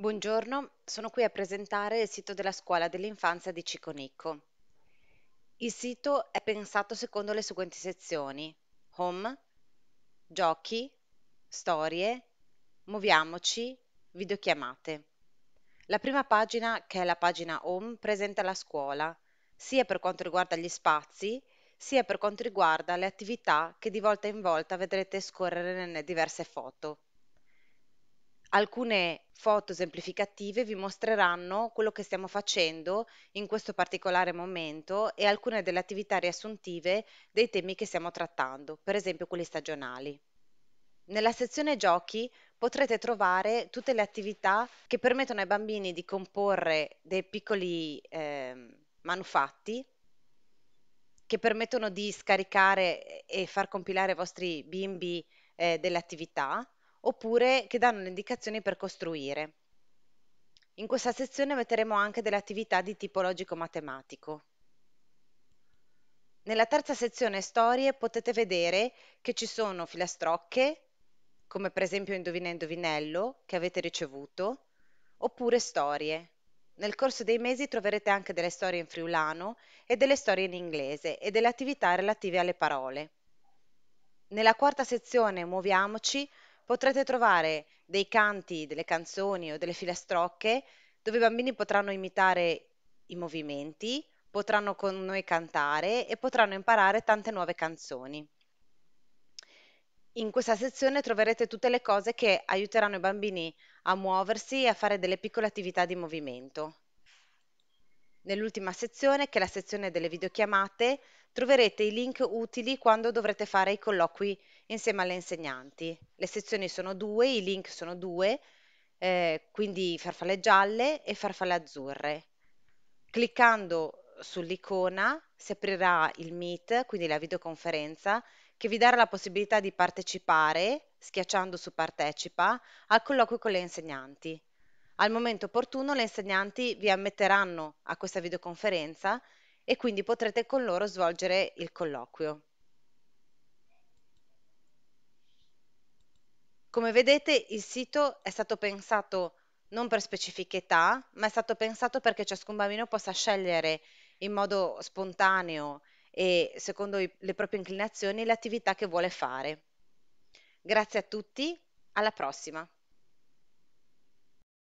Buongiorno, sono qui a presentare il sito della scuola dell'infanzia di Ciconicco. Il sito è pensato secondo le seguenti sezioni: home, giochi, storie, muoviamoci, videochiamate. La prima pagina, che è la pagina home, presenta la scuola, sia per quanto riguarda gli spazi, sia per quanto riguarda le attività che di volta in volta vedrete scorrere nelle diverse foto. Alcune foto esemplificative vi mostreranno quello che stiamo facendo in questo particolare momento e alcune delle attività riassuntive dei temi che stiamo trattando, per esempio quelli stagionali. Nella sezione giochi potrete trovare tutte le attività che permettono ai bambini di comporre dei piccoli eh, manufatti che permettono di scaricare e far compilare ai vostri bimbi eh, delle attività oppure che danno le indicazioni per costruire. In questa sezione metteremo anche delle attività di tipo logico-matematico. Nella terza sezione storie potete vedere che ci sono filastrocche, come per esempio Indovina Indovinello, che avete ricevuto, oppure storie. Nel corso dei mesi troverete anche delle storie in friulano e delle storie in inglese e delle attività relative alle parole. Nella quarta sezione Muoviamoci potrete trovare dei canti, delle canzoni o delle filastrocche dove i bambini potranno imitare i movimenti, potranno con noi cantare e potranno imparare tante nuove canzoni. In questa sezione troverete tutte le cose che aiuteranno i bambini a muoversi e a fare delle piccole attività di movimento. Nell'ultima sezione, che è la sezione delle videochiamate, Troverete i link utili quando dovrete fare i colloqui insieme alle insegnanti. Le sezioni sono due, i link sono due, eh, quindi farfalle gialle e farfalle azzurre. Cliccando sull'icona si aprirà il Meet, quindi la videoconferenza, che vi darà la possibilità di partecipare, schiacciando su Partecipa, al colloquio con le insegnanti. Al momento opportuno le insegnanti vi ammetteranno a questa videoconferenza e quindi potrete con loro svolgere il colloquio. Come vedete il sito è stato pensato non per specifiche età, ma è stato pensato perché ciascun bambino possa scegliere in modo spontaneo e secondo i- le proprie inclinazioni le attività che vuole fare. Grazie a tutti, alla prossima!